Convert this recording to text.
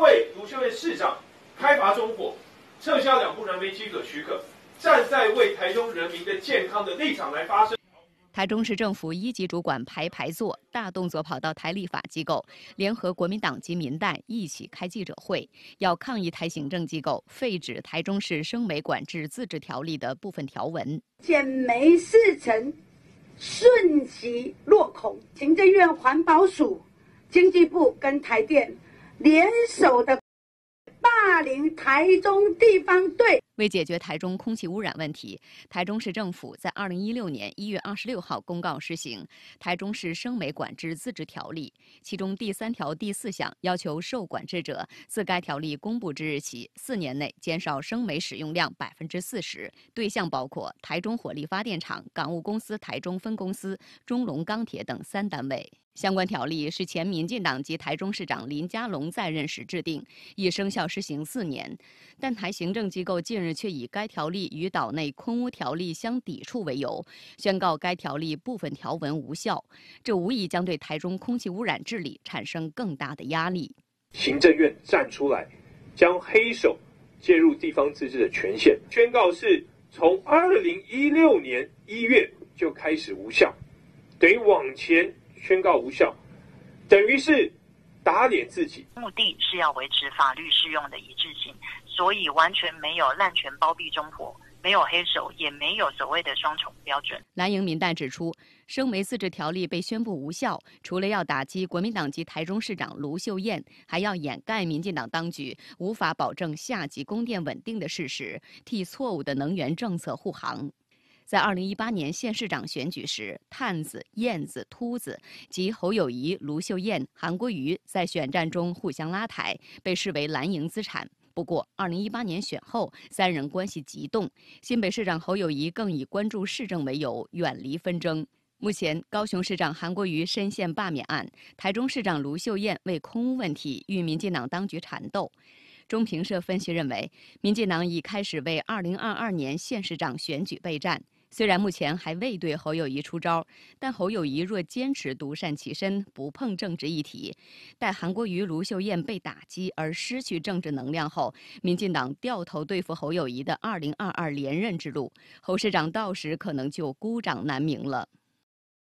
为卢修伟市长开罚中火，撤销两部燃煤机可许可，站在为台中人民的健康的立场来发声。台中市政府一级主管排排坐，大动作跑到台立法机构，联合国民党及民代一起开记者会，要抗议台行政机构废止台中市生煤管制自治条例的部分条文。减煤事成，瞬息落空。行政院环保署、经济部跟台电。联手的霸凌台中地方队。为解决台中空气污染问题，台中市政府在二零一六年一月二十六号公告施行《台中市生煤管制自治条例》，其中第三条第四项要求受管制者自该条例公布之日起四年内减少生煤使用量百分之四十，对象包括台中火力发电厂、港务公司台中分公司、中隆钢铁等三单位。相关条例是前民进党及台中市长林佳龙在任时制定，已生效施行四年，但台行政机构近日却以该条例与岛内空污条例相抵触为由，宣告该条例部分条文无效，这无疑将对台中空气污染治理产生更大的压力。行政院站出来，将黑手介入地方自治的权限，宣告是从二零一六年一月就开始无效，等于往前。宣告无效，等于是打脸自己。目的是要维持法律适用的一致性，所以完全没有滥权包庇中国。没有黑手，也没有所谓的双重标准。蓝营民代指出，生煤自治条例被宣布无效，除了要打击国民党籍台中市长卢秀燕，还要掩盖民进党当局无法保证下级供电稳定的事实，替错误的能源政策护航。在二零一八年县市长选举时，探子、燕子、秃子及侯友谊、卢秀燕、韩国瑜在选战中互相拉台，被视为蓝营资产。不过，二零一八年选后，三人关系急动。新北市长侯友谊更以关注市政为由，远离纷争。目前，高雄市长韩国瑜深陷罢免案，台中市长卢秀燕为空屋问题与民进党当局缠斗。中评社分析认为，民进党已开始为二零二二年县市长选举备战。虽然目前还未对侯友谊出招，但侯友谊若坚持独善其身，不碰政治议题，待韩国瑜、卢秀燕被打击而失去政治能量后，民进党掉头对付侯友谊的二零二二连任之路，侯市长到时可能就孤掌难鸣了。